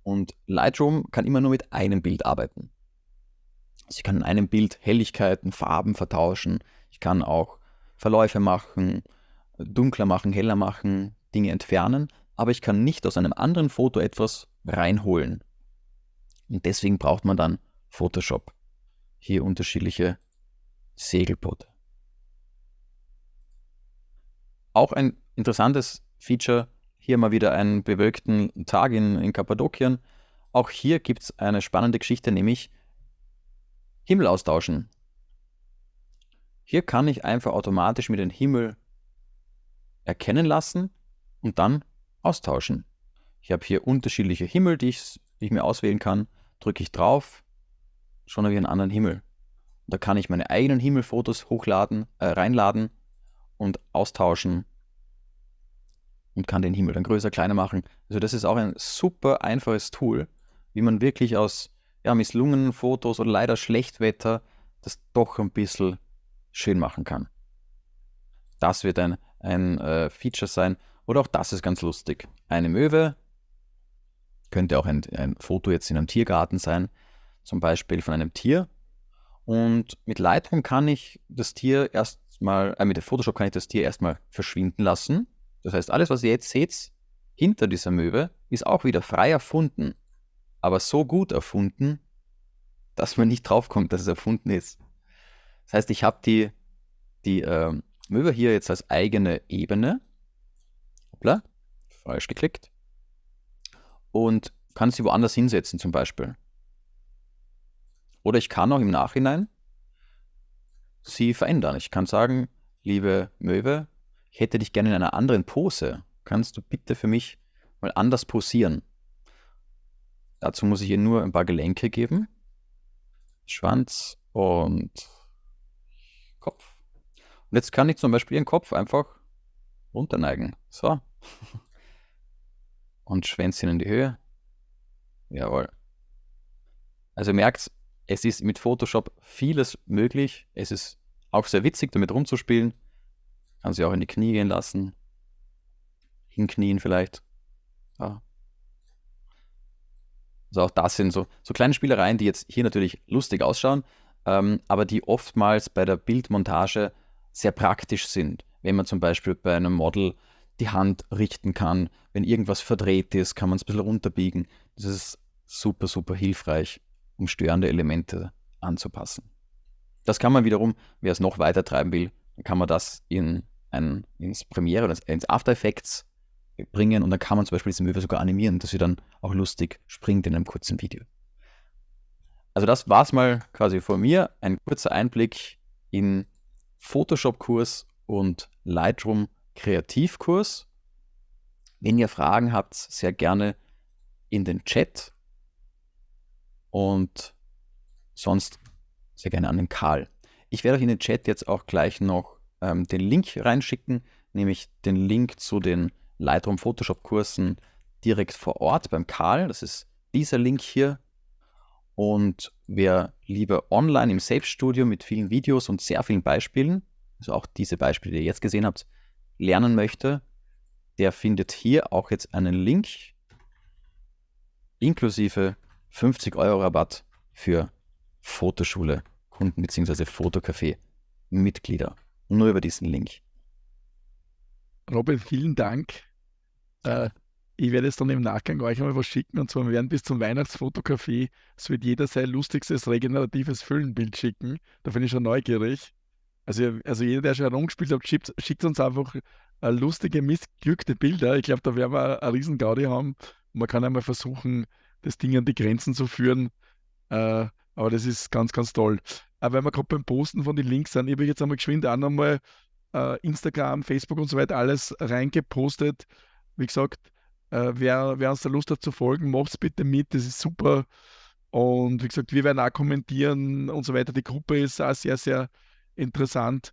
Und Lightroom kann immer nur mit einem Bild arbeiten. Also ich kann in einem Bild Helligkeiten, Farben vertauschen. Ich kann auch Verläufe machen, dunkler machen, heller machen, Dinge entfernen. Aber ich kann nicht aus einem anderen Foto etwas reinholen. Und deswegen braucht man dann Photoshop. Hier unterschiedliche Segelboote. Auch ein interessantes Feature, hier mal wieder einen bewölkten Tag in, in Kappadokien. Auch hier gibt es eine spannende Geschichte, nämlich Himmel austauschen. Hier kann ich einfach automatisch mir den Himmel erkennen lassen und dann austauschen. Ich habe hier unterschiedliche Himmel, die ich, die ich mir auswählen kann. Drücke ich drauf, schon habe ich einen anderen Himmel. Da kann ich meine eigenen Himmelfotos hochladen, äh, reinladen und austauschen und kann den Himmel dann größer, kleiner machen. Also das ist auch ein super einfaches Tool, wie man wirklich aus ja, misslungenen Fotos oder leider Schlechtwetter das doch ein bisschen schön machen kann. Das wird ein, ein äh, Feature sein. Oder auch das ist ganz lustig. Eine Möwe, könnte auch ein, ein Foto jetzt in einem Tiergarten sein, zum Beispiel von einem Tier. Und mit Lightroom kann ich das Tier erstmal, äh, mit Photoshop kann ich das Tier erstmal verschwinden lassen. Das heißt, alles, was ihr jetzt seht, hinter dieser Möwe, ist auch wieder frei erfunden aber so gut erfunden, dass man nicht draufkommt, dass es erfunden ist. Das heißt, ich habe die, die äh, Möwe hier jetzt als eigene Ebene. Hoppla, falsch geklickt. Und kann sie woanders hinsetzen zum Beispiel. Oder ich kann auch im Nachhinein sie verändern. Ich kann sagen, liebe Möwe, ich hätte dich gerne in einer anderen Pose. Kannst du bitte für mich mal anders posieren? Dazu muss ich ihr nur ein paar Gelenke geben. Schwanz und Kopf. Und jetzt kann ich zum Beispiel ihren Kopf einfach runterneigen. So. [laughs] Und Schwänzchen in die Höhe. Jawohl. Also merkt, es ist mit Photoshop vieles möglich. Es ist auch sehr witzig, damit rumzuspielen. Kann sie auch in die Knie gehen lassen. Hinknien vielleicht. Ja. Also auch das sind so, so kleine Spielereien, die jetzt hier natürlich lustig ausschauen, ähm, aber die oftmals bei der Bildmontage sehr praktisch sind. Wenn man zum Beispiel bei einem Model die Hand richten kann, wenn irgendwas verdreht ist, kann man es ein bisschen runterbiegen. Das ist super, super hilfreich, um störende Elemente anzupassen. Das kann man wiederum, wer es noch weiter treiben will, kann man das in ein, ins Premiere oder ins After Effects bringen und dann kann man zum Beispiel diese Möwe sogar animieren, dass sie dann auch lustig springt in einem kurzen Video. Also das war es mal quasi von mir. Ein kurzer Einblick in Photoshop-Kurs und Lightroom Kreativkurs. Wenn ihr Fragen habt, sehr gerne in den Chat und sonst sehr gerne an den Karl. Ich werde euch in den Chat jetzt auch gleich noch ähm, den Link reinschicken, nämlich den Link zu den Lightroom Photoshop Kursen direkt vor Ort beim Karl. Das ist dieser Link hier. Und wer lieber online im Selbststudio mit vielen Videos und sehr vielen Beispielen, also auch diese Beispiele, die ihr jetzt gesehen habt, lernen möchte, der findet hier auch jetzt einen Link inklusive 50 Euro Rabatt für Fotoschule Kunden bzw. Fotocafé Mitglieder. Nur über diesen Link. Robin, vielen Dank äh, ich werde jetzt dann im Nachgang euch einmal was schicken und zwar wir werden bis zum Weihnachtsfotografie, es wird jeder sein lustigstes regeneratives Füllenbild schicken. Da bin ich schon neugierig. Also, also jeder, der schon herumgespielt hat, schickt, schickt uns einfach äh, lustige, missglückte Bilder. Ich glaube, da werden wir einen riesen Gaudi haben. Man kann einmal versuchen, das Ding an die Grenzen zu führen. Äh, aber das ist ganz, ganz toll. Aber wenn wir gerade beim Posten von den Links sind, ich habe jetzt einmal geschwind auch nochmal äh, Instagram, Facebook und so weiter alles reingepostet. Wie gesagt, äh, wer, uns da Lust hat zu folgen, macht es bitte mit, das ist super. Und wie gesagt, wir werden auch kommentieren und so weiter. Die Gruppe ist auch sehr, sehr interessant.